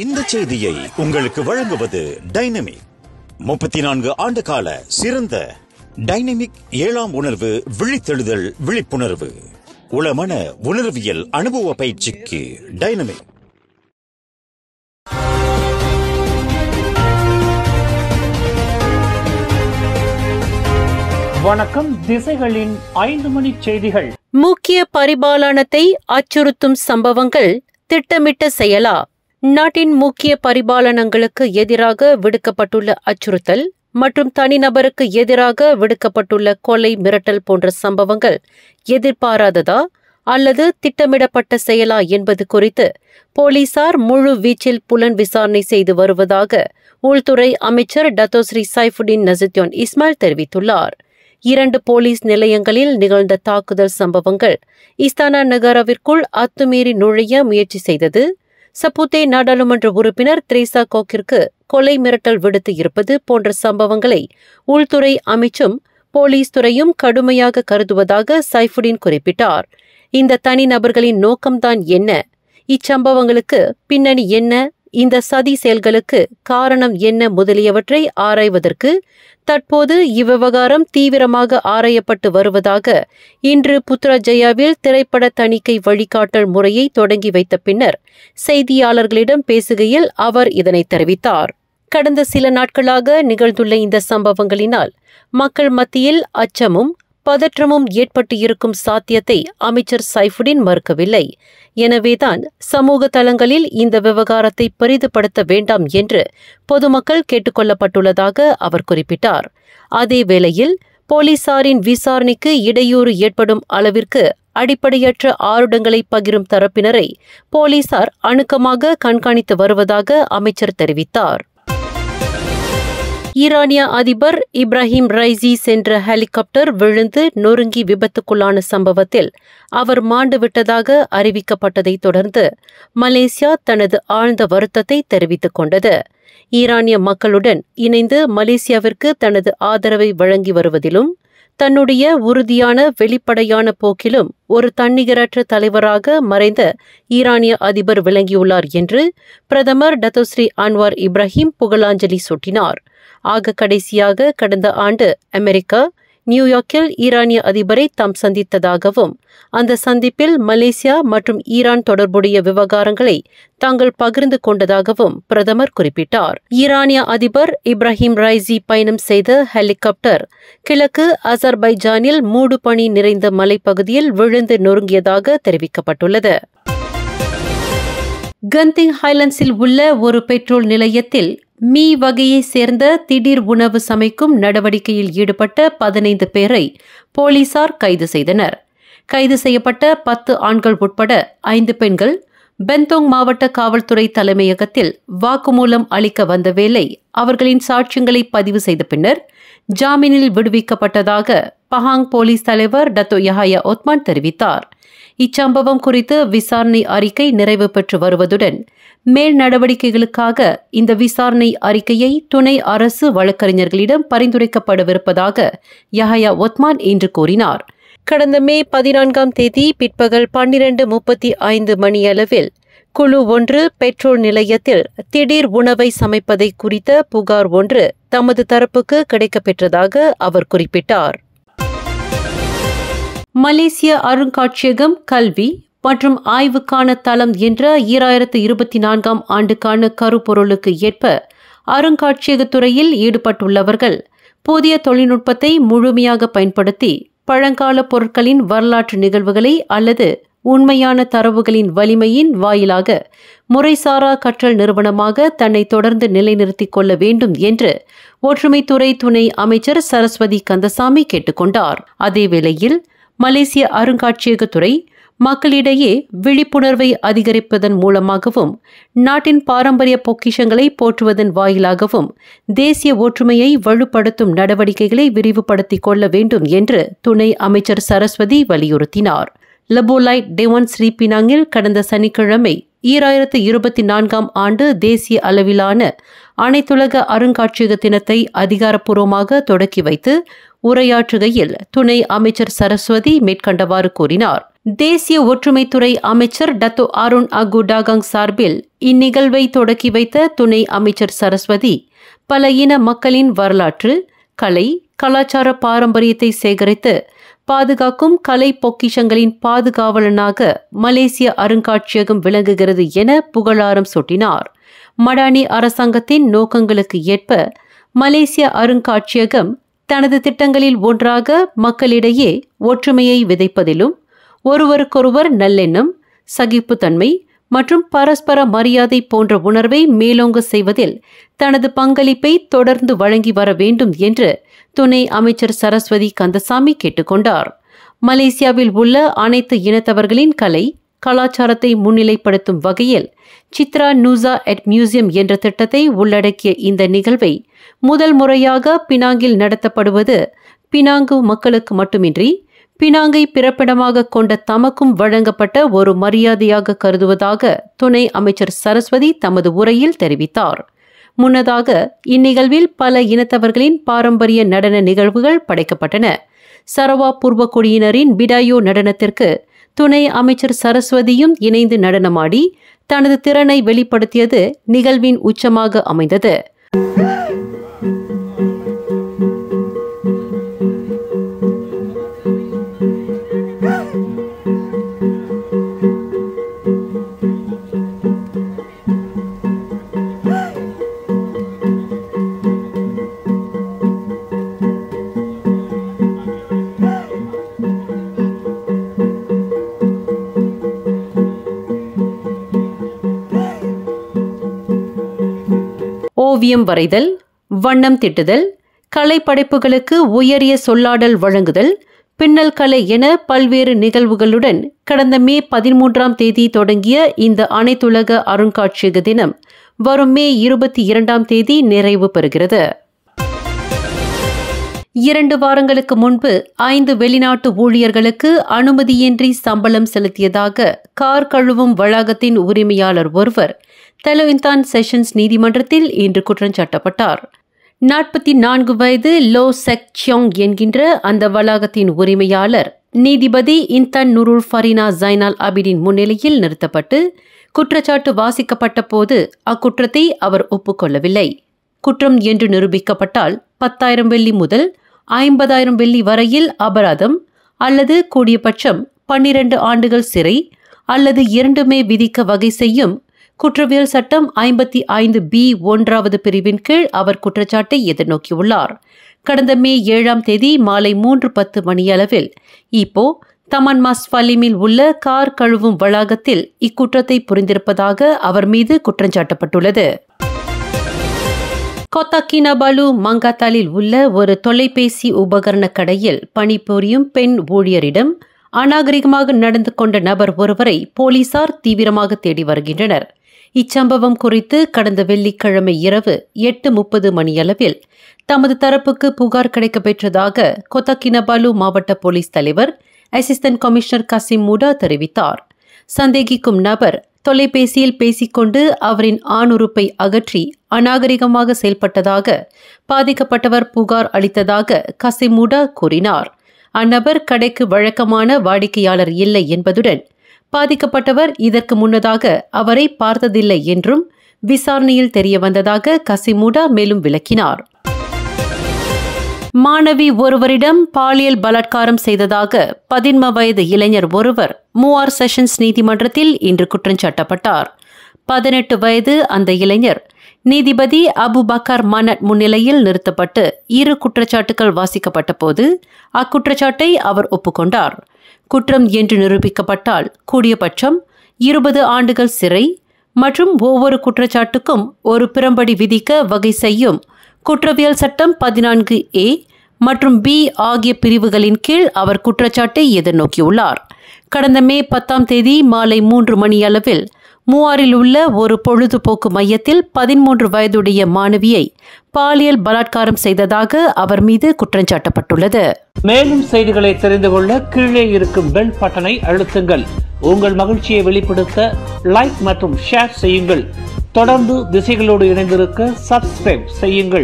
இந்த செய்தியை உங்களுக்கு வழங்குவது டைனமிக் முப்பத்தி நான்கு ஆண்டு கால சிறந்த டைனமிக் ஏழாம் உணர்வு விழித்தெழுதல் விழிப்புணர்வு உளமன உணர்வியல் அனுபவ பயிற்சிக்கு டைனமிக் வணக்கம் திசைகளின் ஐந்து மணி செய்திகள் முக்கிய பரிபாலனத்தை அச்சுறுத்தும் சம்பவங்கள் திட்டமிட்ட செயலா நாட்டின் முக்கிய பரிபாலனங்களுக்கு எதிராக விடுக்கப்பட்டுள்ள அச்சுறுத்தல் மற்றும் தனிநபருக்கு எதிராக விடுக்கப்பட்டுள்ள கொலை மிரட்டல் போன்ற சம்பவங்கள் எதிர்பாராததா அல்லது திட்டமிடப்பட்ட செயலா என்பது குறித்து போலீசார் முழு வீச்சில் புலன் விசாரணை செய்து வருவதாக உள்துறை அமைச்சர் டத்தோஸ்ரீ சைஃபுடின் நசித்யோன் இஸ்மாயில் தெரிவித்துள்ளார் இரண்டு போலீஸ் நிலையங்களில் நிகழ்ந்த தாக்குதல் சம்பவங்கள் இஸ்தானா நகரவிற்குள் அத்துமீறி நுழைய முயற்சி செய்தது சப்புத்தே நாடாளுமன்ற உறுப்பினர் திரேசா கோக்கிற்கு கொலை மிரட்டல் விடுத்து இருப்பது போன்ற சம்பவங்களை உள்துறை அமைச்சும் போலீஸ் துறையும் கடுமையாக கருதுவதாக சைஃபுடீன் குறிப்பிட்டார் இந்த தனிநபர்களின் நோக்கம்தான் என்ன இச்சம்பவங்களுக்கு பின்னணி என்ன இந்த சதி செயல்களுக்கு காரணம் என்ன முதலியவற்றை ஆராய்வதற்கு தற்போது இவ்விவகாரம் தீவிரமாக ஆராயப்பட்டு வருவதாக இன்று புத்ராஜயாவில் திரைப்பட தணிக்கை வழிகாட்டல் முறையை தொடங்கி வைத்த பின்னர் செய்தியாளர்களிடம் பேசுகையில் அவர் இதனை தெரிவித்தார் கடந்த சில நாட்களாக நிகழ்ந்துள்ள இந்த சம்பவங்களினால் மக்கள் மத்தியில் அச்சமும் பதற்றமும் ஏற்பட்டு இருக்கும் சாத்தியத்தை அமைச்சர் சைஃபுடின் மறுக்கவில்லை எனவேதான் சமூக தளங்களில் இந்த விவகாரத்தை பெரிதுபடுத்த வேண்டாம் என்று பொதுமக்கள் கேட்டுக்கொள்ளப்பட்டுள்ளதாக அவர் குறிப்பிட்டார் அதேவேளையில் போலீசாரின் விசாரணைக்கு இடையூறு ஏற்படும் அளவிற்கு அடிப்படையற்ற ஆருடங்களை பகிரும் தரப்பினரை போலீசார் அணுக்கமாக கண்காணித்து வருவதாக அமைச்சர் தெரிவித்தார் ஈரானிய அதிபர் இப்ராஹிம் ரைசி சென்ற ஹெலிகாப்டர் விழுந்து நொறுங்கி விபத்துக்குள்ளான சம்பவத்தில் அவர் மாண்டுவிட்டதாக அறிவிக்கப்பட்டதை தொடர்ந்து மலேசியா தனது ஆழ்ந்த வருத்தத்தை தெரிவித்துக் கொண்டது ஈரானிய மக்களுடன் இணைந்து மலேசியாவிற்கு தனது ஆதரவை வழங்கி வருவதிலும் தன்னுடைய உறுதியான வெளிப்படையான போக்கிலும் ஒரு தன்னிகரற்ற தலைவராக மறைந்த ஈரானிய அதிபர் விளங்கியுள்ளார் என்று பிரதமர் டத்தோஸ்ரீ அன்வார் இப்ராஹிம் புகழாஞ்சலி சூட்டினார் ஆக கடைசியாக கடந்த ஆண்டு அமெரிக்கா நியூயார்க்கில் ஈரானிய அதிபரை தாம் சந்தித்ததாகவும் அந்த சந்திப்பில் மலேசியா மற்றும் ஈரான் தொடர்புடைய விவகாரங்களை தாங்கள் பகிர்ந்து கொண்டதாகவும் பிரதமர் குறிப்பிட்டார் ஈரானிய அதிபர் இப்ராஹிம் ரைசி பயணம் செய்த ஹெலிகாப்டர் கிழக்கு அசர்பைஜானில் மூடு பணி நிறைந்த மலைப்பகுதியில் விழுந்து நொறுங்கியதாக தெரிவிக்கப்பட்டுள்ளது கந்திங் ஹைலண்ட்ஸில் உள்ள ஒரு பெட்ரோல் நிலையத்தில் மீ வகையை சேர்ந்த திடீர் உணவு சமைக்கும் நடவடிக்கையில் ஈடுபட்ட பதினைந்து பேரை போலீசார் கைது செய்தனர் கைது செய்யப்பட்ட பத்து ஆண்கள் உட்பட ஐந்து பெண்கள் பென்தோங் மாவட்ட காவல்துறை தலைமையகத்தில் வாக்குமூலம் அளிக்க வந்த வேளை அவர்களின் சாட்சியங்களை பதிவு செய்த பின்னர் ஜாமீனில் விடுவிக்கப்பட்டதாக பஹாங் போலீஸ் தலைவர் டத்து யஹாயா ஒத்மான் தெரிவித்தார் இச்சம்பவம் குறித்து விசாரணை அறிக்கை நிறைவு பெற்று வருவதுடன் மேல் நடவடிக்கைகளுக்காக இந்த விசாரணை அறிக்கையை துணை அரசு வழக்கறிஞர்களிடம் பரிந்துரைக்கப்படவிருப்பதாக யஹயா ஒத்மான் இன்று கூறினார் கடந்த மே பதினான்காம் தேதி பிற்பகல் பன்னிரண்டு முப்பத்தி ஐந்து மணியளவில் குழு ஒன்று பெட்ரோல் நிலையத்தில் திடீர் உணவை சமைப்பதை குறித்த புகார் ஒன்று தமது தரப்புக்கு கிடைக்கப்பெற்றதாக அவர் குறிப்பிட்டார் மலேசிய அருங்காட்சியகம் கல்வி மற்றும் ஆய்வுக்கான தளம் என்ற ஈராயிரத்து இருபத்தி நான்காம் ஆண்டுக்கான கருப்பொருளுக்கு ஏற்ப அருங்காட்சியகத்துறையில் ஈடுபட்டுள்ளவர்கள் புதிய தொழில்நுட்பத்தை முழுமையாக பயன்படுத்தி பழங்கால பொருட்களின் வரலாற்று நிகழ்வுகளை அல்லது உண்மையான தரவுகளின் வலிமையின் வாயிலாக முறைசாரா கற்றல் நிறுவனமாக தன்னை தொடர்ந்து நிலைநிறுத்திக் கொள்ள வேண்டும் என்று ஒற்றுமைத்துறை துணை அமைச்சர் சரஸ்வதி கந்தசாமி கேட்டுக்கொண்டார் அதேவேளையில் மலேசிய அருங்காட்சியகத்துறை மக்களிடையே விழிப்புணர்வை அதிகரிப்பதன் மூலமாகவும் நாட்டின் பாரம்பரிய பொக்கிஷங்களை போற்றுவதன் வாயிலாகவும் தேசிய ஒற்றுமையை வலுப்படுத்தும் நடவடிக்கைகளை விரிவுபடுத்திக் கொள்ள வேண்டும் என்று துணை அமைச்சர் சரஸ்வதி வலியுறுத்தினார் லெபோலைட் டெவன் ஸ்ரீபினாங்கில் கடந்த சனிக்கிழமை ஈராயிரத்து இருபத்தி நான்காம் ஆண்டு தேசிய அளவிலான அனைத்துலக அருங்காட்சியக தினத்தை அதிகாரப்பூர்வமாக தொடக்கி வைத்து உரையாற்றுகையில் துணை அமைச்சர் சரஸ்வதி மேற்கண்டவாறு கூறினார் தேசிய ஒற்றுமைத்துறை அமைச்சர் டத்து அருண் அகுடாகங் சார்பில் இந்நிகழ்வை தொடக்கி வைத்த துணை அமைச்சர் சரஸ்வதி பல இன மக்களின் வரலாற்று கலை கலாச்சார பாரம்பரியத்தை சேகரித்து பாதுகாக்கும் கலை பொக்கிஷங்களின் பாதுகாவலனாக மலேசிய அருங்காட்சியகம் விளங்குகிறது என புகழாரம் சூட்டினார் மடானி அரசாங்கத்தின் நோக்கங்களுக்கு ஏற்ப மலேசிய அருங்காட்சியகம் தனது திட்டங்களில் ஒன்றாக மக்களிடையே ஒற்றுமையை விதைப்பதிலும் ஒருவருக்கொருவர் நல்லெண்ணம் சகிப்புத்தன்மை மற்றும் பரஸ்பர மரியாதை போன்ற உணர்வை மேலோங்க செய்வதில் தனது பங்களிப்பை தொடர்ந்து வழங்கி வர வேண்டும் என்று துணை அமைச்சர் சரஸ்வதி கந்தசாமி கேட்டுக்கொண்டார் மலேசியாவில் உள்ள அனைத்து இனத்தவர்களின் கலை கலாச்சாரத்தை முன்னிலைப்படுத்தும் வகையில் சித்ரா நூசா அட் மியூசியம் என்ற திட்டத்தை உள்ளடக்கிய இந்த நிகழ்வை முதல் முறையாக பினாங்கில் நடத்தப்படுவது பினாங்கு மக்களுக்கு மட்டுமின்றி பினாங்கை பிறப்பிடமாக கொண்ட தமக்கும் வழங்கப்பட்ட ஒரு மரியாதையாக கருதுவதாக துணை அமைச்சர் சரஸ்வதி தமது உரையில் தெரிவித்தார் முன்னதாக இந்நிகழ்வில் பல இனத்தவர்களின் பாரம்பரிய நடன நிகழ்வுகள் படைக்கப்பட்டன சரவா பூர்வக்குடியினரின் பிடாயோ நடனத்திற்கு துணை அமைச்சர் சரஸ்வதியும் இணைந்து நடனமாடி தனது திறனை வெளிப்படுத்தியது நிகழ்வின் உச்சமாக அமைந்தது ஓவியம் வரைதல் வண்ணம் திட்டுதல் கலைப்படைப்புகளுக்கு உயரிய சொல்லாடல் வழங்குதல் பின்னல் கலை என பல்வேறு நிகழ்வுகளுடன் கடந்த மே பதிமூன்றாம் தேதி தொடங்கிய இந்த அனைத்துலக அருங்காட்சியக தினம் வரும் மே இருபத்தி இரண்டாம் தேதி நிறைவு பெறுகிறது இரண்டு வாரங்களுக்கு முன்பு ஐந்து வெளிநாட்டு ஊழியர்களுக்கு அனுமதியின்றி சம்பளம் செலுத்தியதாக கார் கழுவும் வளாகத்தின் உரிமையாளர் ஒருவர் தெலவின்தான் செஷன்ஸ் நீதிமன்றத்தில் இன்று குற்றம் சாட்டப்பட்டார் நாற்பத்தி நான்கு வயது லோ செக் சியோங் என்கின்ற அந்த வளாகத்தின் உரிமையாளர் நீதிபதி இன்தான் நுருல் ஃபரினா ஜைனால் அபிடின் முன்னிலையில் நிறுத்தப்பட்டு குற்றச்சாட்டு வாசிக்கப்பட்ட போது அக்குற்றத்தை அவர் ஒப்புக்கொள்ளவில்லை குற்றம் என்று நிரூபிக்கப்பட்டால் பத்தாயிரம் வெள்ளி முதல் ஐம்பதாயிரம் வெள்ளி வரையில் அபராதம் அல்லது கூடிய பட்சம் பன்னிரண்டு ஆண்டுகள் சிறை அல்லது இரண்டுமே விதிக்க வகை செய்யும் குற்றவியல் சட்டம் ஐம்பத்தி ஐந்து பி ஒன்றாவது பிரிவின் கீழ் அவர் குற்றச்சாட்டை எதிர்நோக்கியுள்ளார் கடந்த மே ஏழாம் தேதி மாலை மூன்று பத்து மணியளவில் இப்போ தமன்மாஸ் ஃபலிமில் உள்ள கார் கழுவும் வளாகத்தில் இக்குற்றத்தை புரிந்திருப்பதாக அவர் மீது குற்றஞ்சாட்டப்பட்டுள்ளது கொத்தாக்கினபாலு மங்காத்தாலில் உள்ள ஒரு தொலைபேசி உபகரண கடையில் பணிபுரியும் பெண் ஊழியரிடம் அநாகரிகமாக நடந்து கொண்ட நபர் ஒருவரை போலீசார் தீவிரமாக தேடி வருகின்றனர் இச்சம்பவம் குறித்து கடந்த வெள்ளிக்கிழமை இரவு எட்டு முப்பது மணியளவில் தமது தரப்புக்கு புகார் கிடைக்கப் பெற்றதாக கொத்தக்கினபாலு மாவட்ட போலீஸ் தலைவர் அசிஸ்டன்ட் கமிஷனர் கசிம் முடா தெரிவித்தார் சந்தேகிக்கும் நபர் தொலைபேசியில் பேசிக்கொண்டு அவரின் ஆணுறுப்பை அகற்றி அநாகரிகமாக செயல்பட்டதாக பாதிக்கப்பட்டவர் புகார் அளித்ததாக கசிமுடா கூறினார் அந்நபர் கடைக்கு வழக்கமான வாடிக்கையாளர் இல்லை என்பதுடன் பாதிக்கப்பட்டவர் இதற்கு முன்னதாக அவரை பார்த்ததில்லை என்றும் விசாரணையில் தெரிய வந்ததாக கசிமுடா மேலும் விளக்கினார் மாணவி ஒருவரிடம் பாலியல் பலாத்காரம் செய்ததாக பதின்ம வயது இளைஞர் ஒருவர் மூஆர் செஷன்ஸ் நீதிமன்றத்தில் இன்று குற்றஞ்சாட்டப்பட்டார் பதினெட்டு வயது அந்த இளைஞர் நீதிபதி அபு பக்கர் மனட் முன்னிலையில் நிறுத்தப்பட்டு இரு குற்றச்சாட்டுகள் வாசிக்கப்பட்டபோது அக்குற்றச்சாட்டை அவர் ஒப்புக்கொண்டார் குற்றம் என்று நிரூபிக்கப்பட்டால் கூடியபட்சம் இருபது ஆண்டுகள் சிறை மற்றும் ஒவ்வொரு குற்றச்சாட்டுக்கும் ஒரு பிறம்படி விதிக்க வகை செய்யும் குற்றவியல் சட்டம் பதினான்கு ஏ மற்றும் பி ஆகிய பிரிவுகளின் கீழ் அவர் குற்றச்சாட்டை எதிர்நோக்கியுள்ளார் கடந்த மே பத்தாம் தேதி மாலை மூன்று மணி அளவில் மூவாரில் உள்ள ஒரு பொழுதுபோக்கு மையத்தில் பதிமூன்று வயதுடைய மாணவியை பாலியல் பலாத்காரம் செய்ததாக அவர் மீது குற்றம் சாட்டப்பட்டுள்ளது மேலும் செய்திகளை தெரிந்து கொள்ள கீழே இருக்கும் பெல் பட்டனை அழுத்துங்கள் உங்கள் மகிழ்ச்சியை வெளிப்படுத்த லைக் மற்றும் ஷேர் செய்யுங்கள் தொடர்ந்து திசைகளோடு இணைந்திருக்க சப்ஸ்கிரைப் செய்யுங்கள்